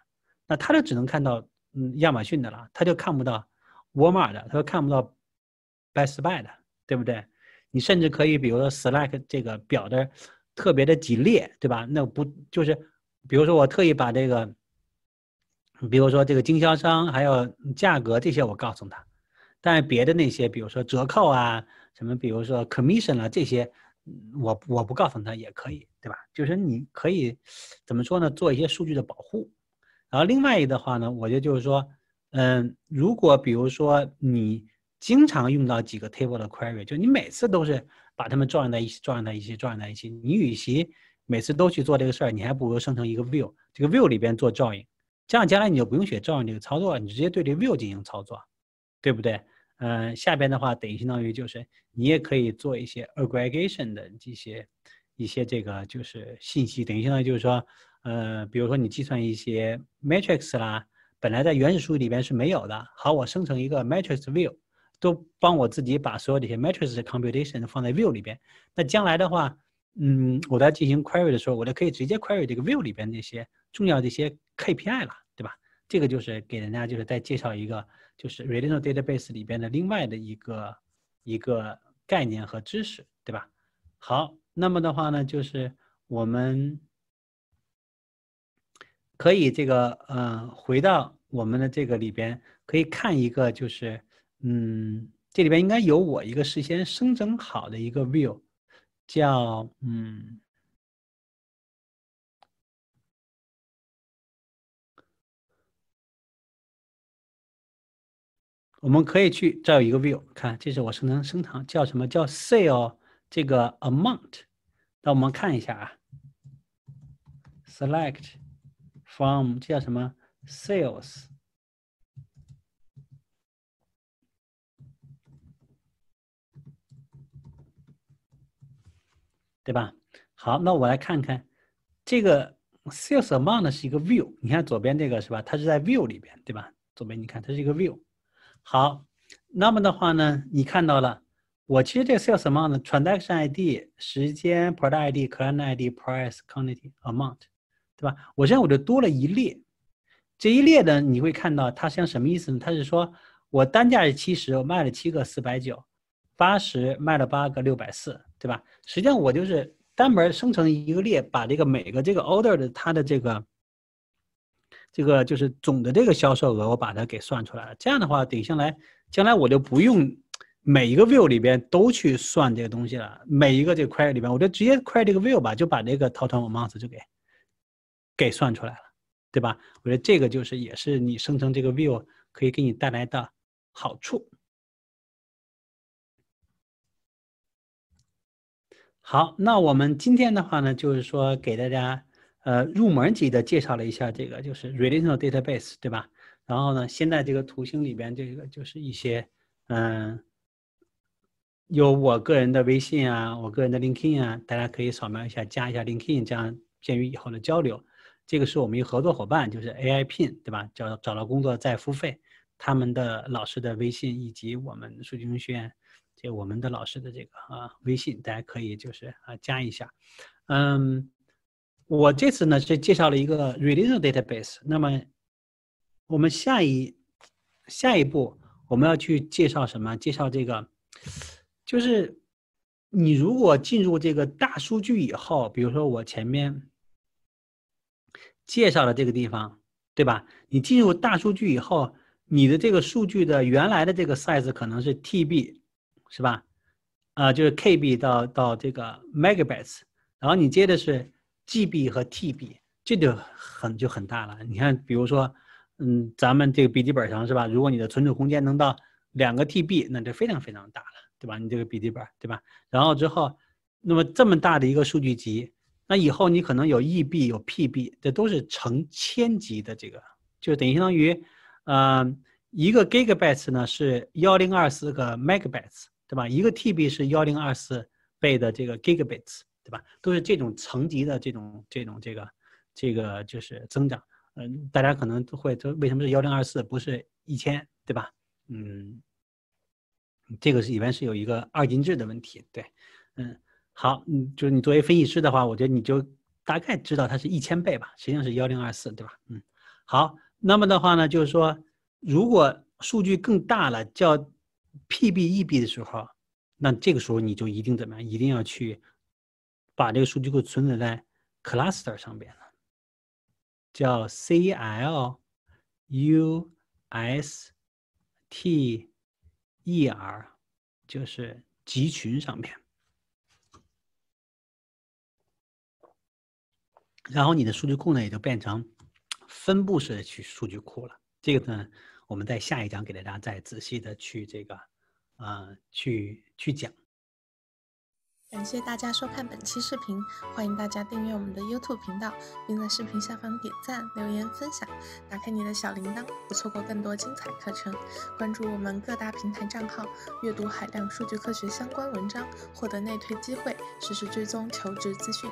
那他就只能看到嗯亚马逊的了，他就看不到。沃尔玛的，他说看不到 b y s i d 的，对不对？你甚至可以比如说 select 这个表的特别的几列，对吧？那不就是比如说我特意把这个，比如说这个经销商还有价格这些我告诉他，但别的那些比如说折扣啊，什么比如说 commission 啊这些，我我不告诉他也可以，对吧？就是你可以怎么说呢？做一些数据的保护。然后另外一个话呢，我觉得就是说。嗯，如果比如说你经常用到几个 table 的 query，就你每次都是把它们撞在一起撞在一起撞在一起。你与其每次都去做这个事儿，你还不如生成一个 view，这个 view 里边做 join，这样将来你就不用写 join 这个操作，了，你直接对这 view 进行操作，对不对？嗯，下边的话等于相当于就是你也可以做一些 aggregation 的这些一些这个就是信息，等于相当于就是说，呃，比如说你计算一些 matrix 啦。本来在原始数据里边是没有的。好，我生成一个 matrix view，都帮我自己把所有这些 matrix computation 放在 view 里边。那将来的话，嗯，我在进行 query 的时候，我就可以直接 query 这个 view 里边那些重要的一些 KPI 了，对吧？这个就是给人家就是再介绍一个，就是 relational database 里边的另外的一个一个概念和知识，对吧？好，那么的话呢，就是我们。可以，这个呃，回到我们的这个里边，可以看一个，就是，嗯，这里边应该有我一个事先生成好的一个 view，叫嗯，我们可以去，这有一个 view，看，这是我生成生成叫什么叫 sale 这个 amount，那我们看一下啊，select。From 这叫什么 sales，对吧？好，那我来看看这个 sales amount 是一个 view。你看左边这个是吧？它是在 view 里边，对吧？左边你看它是一个 view。好，那么的话呢，你看到了，我其实这个 sales amount 呢 transaction ID、时间、product ID、client ID、price、quantity、amount。对吧？我现在我就多了一列，这一列呢，你会看到它像什么意思呢？它是说我单价是七十，我卖了七个四百九，八十卖了八个六百四，对吧？实际上我就是单门生成一个列，把这个每个这个 order 的它的这个这个就是总的这个销售额，我把它给算出来了。这样的话，等下来将来我就不用每一个 view 里边都去算这个东西了，每一个这个 query 里边，我就直接 query 这个 view 吧，就把这个 total m o n t 就给。给算出来了，对吧？我觉得这个就是也是你生成这个 view 可以给你带来的好处。好，那我们今天的话呢，就是说给大家呃入门级的介绍了一下这个就是 relational database，对吧？然后呢，现在这个图形里边这个就是一些嗯，有我个人的微信啊，我个人的 linkedin 啊，大家可以扫描一下加一下 linkedin，这样便于以后的交流。这个是我们一个合作伙伴，就是 AI Pin，对吧？找找到工作再付费，他们的老师的微信以及我们数据中学院这我们的老师的这个啊微信，大家可以就是啊加一下。嗯，我这次呢是介绍了一个 r e l n a l database。那么我们下一下一步我们要去介绍什么？介绍这个就是你如果进入这个大数据以后，比如说我前面。介绍的这个地方，对吧？你进入大数据以后，你的这个数据的原来的这个 size 可能是 TB，是吧？啊，就是 KB 到到这个 megabytes，然后你接的是 GB 和 TB，这就很就很大了。你看，比如说，嗯，咱们这个笔记本上是吧？如果你的存储空间能到两个 TB，那就非常非常大了，对吧？你这个笔记本，对吧？然后之后，那么这么大的一个数据集。那以后你可能有 EB，有 PB，这都是成千级的。这个就等于相当于，呃，一个 Gigabytes 呢是幺零二四个 Megabytes，对吧？一个 TB 是幺零二四倍的这个 Gigabytes，对吧？都是这种层级的这种这种这个这个就是增长。嗯，大家可能都会为什么是幺零二四，不是一千，对吧？嗯，这个是里面是有一个二进制的问题。对，嗯。好，嗯，就是你作为分析师的话，我觉得你就大概知道它是一千倍吧，实际上是幺零二四，对吧？嗯，好，那么的话呢，就是说，如果数据更大了，叫 PB、EB 的时候，那这个时候你就一定怎么样？一定要去把这个数据库存储在 cluster 上边了，叫 cluster，就是集群上面。然后你的数据库呢也就变成分布式的去数据库了。这个呢，我们在下一章给大家再仔细的去这个呃，去去讲。感谢大家收看本期视频，欢迎大家订阅我们的 YouTube 频道，并在视频下方点赞、留言、分享，打开你的小铃铛，不错过更多精彩课程。关注我们各大平台账号，阅读海量数据科学相关文章，获得内推机会，实时追踪求职资讯。